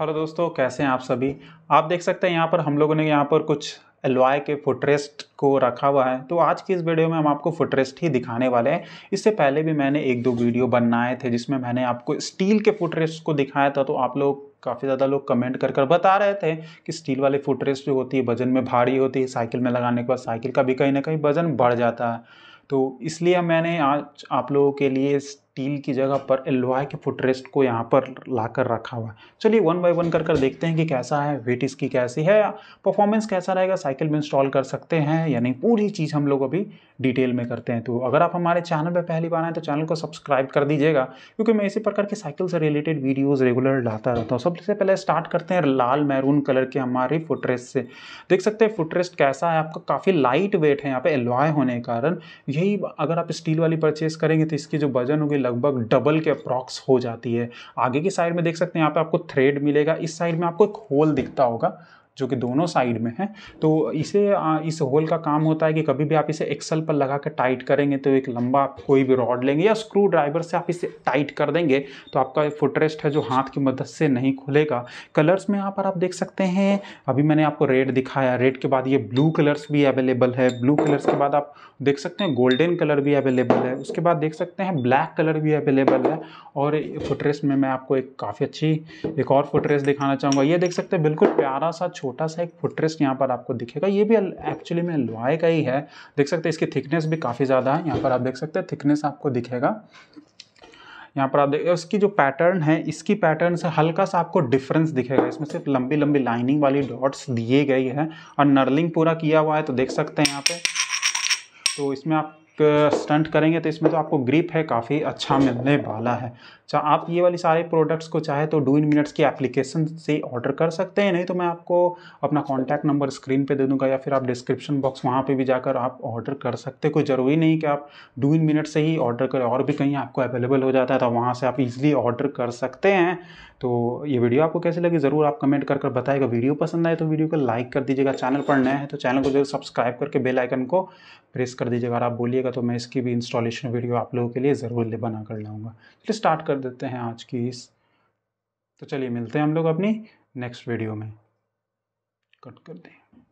hello दोस्तों कैसे हैं आप सभी आप देख सकते हैं यहाँ पर हम लोगों ने यहाँ पर कुछ एलवाय के फुटरेस्ट को रखा हुआ है तो आज की इस वीडियो में हम आपको फुटरेस्ट ही दिखाने वाले हैं इससे पहले भी मैंने एक दो वीडियो बनाए थे जिसमें मैंने आपको स्टील के फुटरेस्ट को दिखाया था तो आप लोग काफ़ी ज़्यादा लोग कमेंट कर कर बता रहे थे कि स्टील वाले फुटरेस्ट जो होती है वजन में भारी होती है साइकिल में लगाने के बाद साइकिल का भी कहीं ना कहीं वजन बढ़ जाता है तो इसलिए मैंने आज आप लोगों के लिए स्टील की जगह पर एलवाई के फुटरेस्ट को यहाँ पर लाकर रखा हुआ चलिए वन बाय वन कर कर देखते हैं कि कैसा है वेट इसकी कैसी है परफॉर्मेंस कैसा रहेगा साइकिल में इंस्टॉल कर सकते हैं यानी पूरी चीज़ हम लोग अभी डिटेल में करते हैं तो अगर आप हमारे चैनल पर पहली बार आए तो चैनल को सब्सक्राइब कर दीजिएगा क्योंकि मैं इसी प्रकार के साइकिल से रिलेटेड वीडियोज़ रेगुलर लाता रहता हूँ सबसे पहले स्टार्ट करते हैं लाल मैरून कलर के हमारे फुटरेस्ट से देख सकते हैं फुटरेस्ट कैसा है आपका काफ़ी लाइट वेट है यहाँ पर एलॉय होने के कारण यही अगर आप स्टील वाली परचेज करेंगे तो इसकी जो वजन होगी लगभग डबल के अप्रॉक्स हो जाती है आगे की साइड में देख सकते हैं यहाँ पे आपको थ्रेड मिलेगा इस साइड में आपको एक होल दिखता होगा जो कि दोनों साइड में है तो इसे इस होल का काम होता है कि कभी भी आप इसे एक्सल पर लगा कर टाइट करेंगे तो एक लंबा कोई भी रॉड लेंगे या स्क्रू ड्राइवर से आप इसे टाइट कर देंगे तो आपका फुटरेस्ट है जो हाथ की मदद से नहीं खुलेगा कलर्स में यहाँ पर आप देख सकते हैं अभी मैंने आपको रेड दिखाया रेड के बाद ये ब्लू कलर्स भी अवेलेबल है ब्लू कलर्स के बाद आप देख सकते हैं गोल्डन कलर भी अवेलेबल है उसके बाद देख सकते हैं ब्लैक कलर भी अवेलेबल है और फुटरेस्ट में मैं आपको एक काफ़ी अच्छी एक और फुटरेस्ट दिखाना चाहूँगा ये देख सकते हैं बिल्कुल प्यारा सा छोटा छोटा सा एक फुटरेस्ट यहाँ पर आपको दिखेगा ये भी एक्चुअली में लोहे का ही है देख सकते हैं इसकी थिकनेस भी काफ़ी ज़्यादा है यहाँ पर आप देख सकते हैं थिकनेस आपको दिखेगा यहाँ पर आप देख उसकी जो पैटर्न है इसकी पैटर्न से हल्का सा आपको डिफरेंस दिखेगा इसमें सिर्फ लंबी लंबी लाइनिंग वाली डॉट्स दिए गई है और नर्लिंग पूरा किया हुआ है तो देख सकते हैं यहाँ पे तो इसमें आप स्टंट करेंगे तो इसमें तो आपको ग्रिप है काफ़ी अच्छा मिलने वाला है अच्छा आप ये वाली सारे प्रोडक्ट्स को चाहे तो डू इन मिनट्स की एप्लीकेशन से ऑर्डर कर सकते हैं नहीं तो मैं आपको अपना कॉन्टैक्ट नंबर स्क्रीन पे दे दूंगा या फिर आप डिस्क्रिप्शन बॉक्स वहाँ पे भी जाकर आप ऑर्डर कर सकते कोई ज़रूरी नहीं कि आप डू इन मिनट से ही ऑर्डर करें और भी कहीं आपको अवेलेबल हो जाता है तो वहाँ से आप इजिली ऑर्डर कर सकते हैं तो ये वीडियो आपको कैसे लगे ज़रूर आप कमेंट कर कर बताएगा वीडियो पसंद आए तो वीडियो को लाइक कर दीजिएगा चैनल पर नया है तो चैनल को जरूर सब्सक्राइब करके बेलाइकन को प्रेस कर दीजिएगा और आप बोलिएगा रहेगा तो मैं इसकी भी इंस्टॉलेशन वीडियो आप लोगों के लिए ज़रूर बना कर लाऊंगा चलिए स्टार्ट कर देते हैं आज की इस तो चलिए मिलते हैं हम लोग अपनी नेक्स्ट वीडियो में कट कर दें